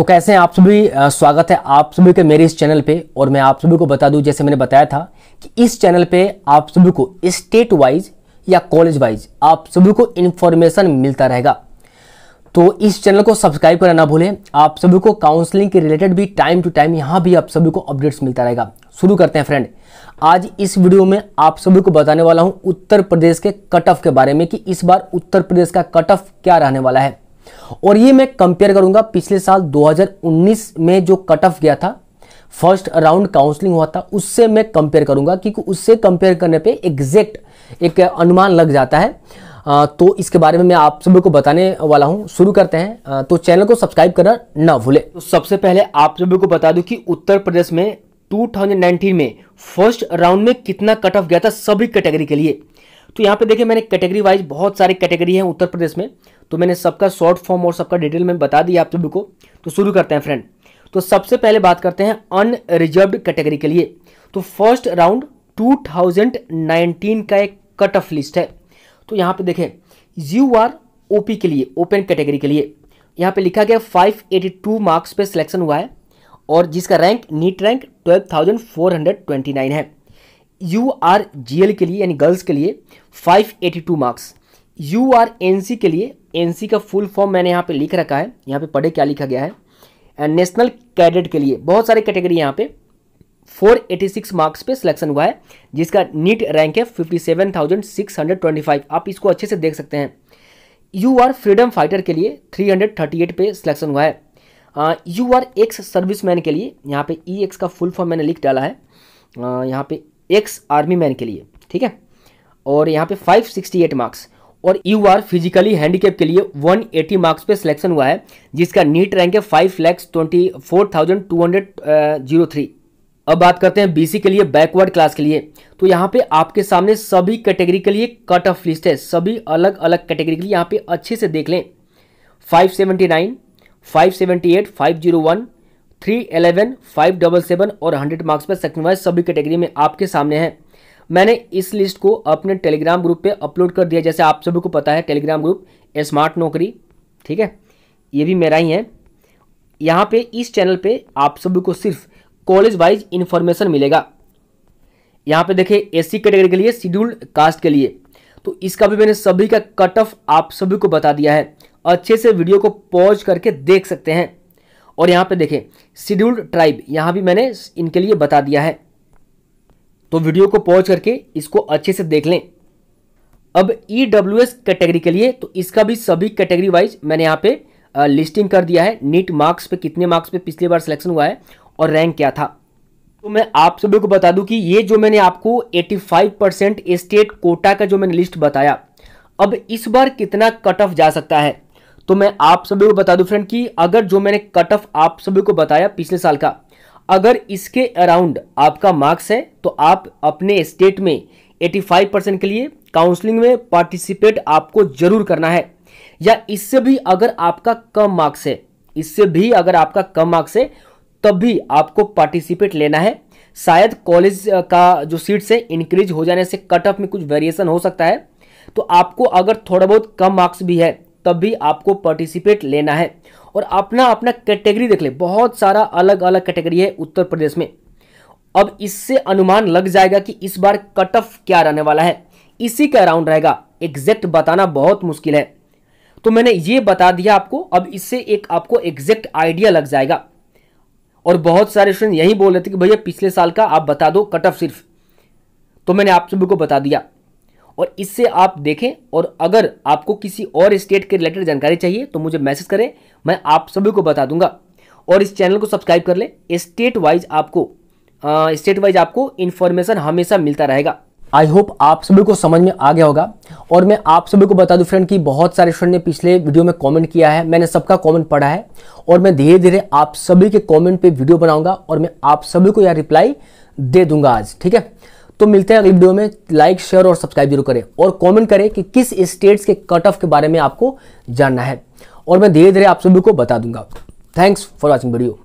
तो कैसे हैं आप सभी स्वागत है आप सभी के मेरे इस चैनल पे और मैं आप सभी को बता दूं जैसे मैंने बताया था कि इस चैनल पे आप सभी को स्टेट वाइज या कॉलेज वाइज आप सभी को इन्फॉर्मेशन मिलता रहेगा तो इस चैनल को सब्सक्राइब करना ना भूलें आप सभी को काउंसलिंग के रिलेटेड भी टाइम टू टाइम यहाँ भी आप सभी को अपडेट्स मिलता रहेगा शुरू करते हैं फ्रेंड आज इस वीडियो में आप सभी को बताने वाला हूँ उत्तर प्रदेश के कट ऑफ के बारे में कि इस बार उत्तर प्रदेश का कट ऑफ क्या रहने वाला है और ये मैं कंपेयर करूंगा पिछले साल 2019 में जो कट ऑफ गया था फर्स्ट राउंड काउंसलिंग हुआ था उससे मैं कंपेयर करूंगा क्योंकि उससे कंपेयर करने पे एग्जैक्ट एक अनुमान लग जाता है तो इसके बारे में मैं आप सभी को बताने वाला हूं शुरू करते हैं तो चैनल को सब्सक्राइब करना ना भूले तो सबसे पहले आप सभी को बता दूं कि उत्तर प्रदेश में 2019 में फर्स्ट राउंड में कितना कट ऑफ गया था सभी कैटेगरी के लिए तो यहाँ पे देखिए मैंने कैटेगरी वाइज बहुत सारे कैटेगरी हैं उत्तर प्रदेश में तो मैंने सबका शॉर्ट फॉर्म और सबका डिटेल में बता दिया आप सभी को तो शुरू करते हैं फ्रेंड तो सबसे पहले बात करते हैं अनरिजर्व कैटेगरी के लिए तो फर्स्ट राउंड 2019 का एक कट ऑफ लिस्ट है तो यहाँ पे देखें यू आर ओ के लिए ओपन कैटेगरी के लिए यहाँ पे लिखा गया 582 मार्क्स पे सिलेक्शन हुआ है और जिसका रैंक नीट रैंक 12,429 है यू आर जी के लिए यानी गर्ल्स के लिए 582 मार्क्स यू आर एन के लिए एन का फुल फॉर्म मैंने यहाँ पे लिख रखा है यहाँ पे पढ़े क्या लिखा गया है एंड नेशनल कैडेट के लिए बहुत सारे कैटेगरी यहाँ पे 486 मार्क्स पे सिलेक्शन हुआ है जिसका नीट रैंक है 57,625 आप इसको अच्छे से देख सकते हैं यू आर फ्रीडम फाइटर के लिए 338 पे सिलेक्शन हुआ है यू आर एक्स मैन के लिए यहाँ पे ई e एक्स का फुल फॉर्म मैंने लिख डाला है uh, यहाँ पे एक्स आर्मी मैन के लिए ठीक है और यहाँ पे 568 मार्क्स और यू आर फिजिकली हैंडीकेप के लिए 180 मार्क्स पे सिलेक्शन हुआ है जिसका नीट रैंक है five lakhs twenty four thousand two hundred zero three अब बात करते हैं बीसी के लिए बैकवर्ड क्लास के लिए तो यहाँ पे आपके सामने सभी कैटेगरी के लिए कट ऑफ लिस्ट है सभी अलग अलग कैटेगरी के लिए यहाँ पे अच्छे से देख लें 579, 578, 501, three eleven five double seven और हंड्रेड मार्क्स पर सेक्शन वाइज सभी कैटेगरी में आपके सामने है मैंने इस लिस्ट को अपने टेलीग्राम ग्रुप पे अपलोड कर दिया जैसे आप सभी को पता है टेलीग्राम ग्रुप स्मार्ट नौकरी ठीक है ये भी मेरा ही है यहाँ पे इस चैनल पे आप सभी को सिर्फ कॉलेज वाइज इन्फॉर्मेशन मिलेगा यहाँ पे देखिए सी कैटेगरी के लिए शेड्यूल्ड कास्ट के लिए तो इसका भी मैंने सभी का कट ऑफ आप सभी को बता दिया है अच्छे से वीडियो को पॉज करके देख सकते हैं और यहाँ पे देखें शेड्यूल्ड ट्राइब यहाँ भी मैंने इनके लिए बता दिया है तो वीडियो को पॉज करके इसको अच्छे से देख लें अब ई डब्ल्यू एस कैटेगरी के लिए तो इसका भी सभी कैटेगरी वाइज मैंने यहाँ पे लिस्टिंग कर दिया है नीट मार्क्स पे कितने मार्क्स पे पिछली बार सिलेक्शन हुआ है और रैंक क्या था तो मैं आप सभी को बता दूं कि ये जो मैंने आपको 85 परसेंट स्टेट कोटा का जो मैंने लिस्ट बताया अब इस बार कितना कट ऑफ जा सकता है तो मैं आप सभी को बता दूं फ्रेंड कि अगर जो मैंने कट ऑफ आप सभी को बताया पिछले साल का अगर इसके अराउंड आपका मार्क्स है तो आप अपने स्टेट में 85 परसेंट के लिए काउंसलिंग में पार्टिसिपेट आपको जरूर करना है या इससे भी अगर आपका कम मार्क्स है इससे भी अगर आपका कम मार्क्स है तब भी आपको पार्टिसिपेट लेना है शायद कॉलेज का जो सीट्स है इंक्रीज हो जाने से कट ऑफ में कुछ वेरिएशन हो सकता है तो आपको अगर थोड़ा बहुत कम मार्क्स भी है तब भी आपको पार्टिसिपेट लेना है और अपना अपना कैटेगरी देख ले बहुत सारा अलग अलग कैटेगरी है उत्तर प्रदेश में अब इससे अनुमान लग जाएगा कि इस बार कट ऑफ क्या रहने वाला है इसी का राउंड रहेगा एग्जैक्ट बताना बहुत मुश्किल है तो मैंने ये बता दिया आपको अब इससे एक आपको एग्जैक्ट आइडिया लग जाएगा और बहुत सारे स्टूडेंट यही बोल रहे थे कि भैया पिछले साल का आप बता दो कट ऑफ सिर्फ तो मैंने आप सभी को बता दिया और इससे आप देखें और अगर आपको किसी और स्टेट के रिलेटेड जानकारी चाहिए तो मुझे मैसेज करें मैं आप सभी को बता दूंगा और इस चैनल को सब्सक्राइब कर लें स्टेट वाइज आपको स्टेट वाइज आपको इन्फॉर्मेशन हमेशा मिलता रहेगा आई होप आप सभी को समझ में आ गया होगा और मैं आप सभी को बता दूं फ्रेंड कि बहुत सारे फ्रेंड ने पिछले वीडियो में कमेंट किया है मैंने सबका कमेंट पढ़ा है और मैं धीरे धीरे आप सभी के कमेंट पे वीडियो बनाऊंगा और मैं आप सभी को यह रिप्लाई दे दूंगा आज ठीक है तो मिलते हैं अगली वीडियो में लाइक शेयर और सब्सक्राइब जरूर करें और कमेंट करें कि किस स्टेट्स के कट ऑफ के बारे में आपको जानना है और मैं धीरे धीरे आप सभी को बता दूंगा थैंक्स फॉर वॉचिंग वीडियो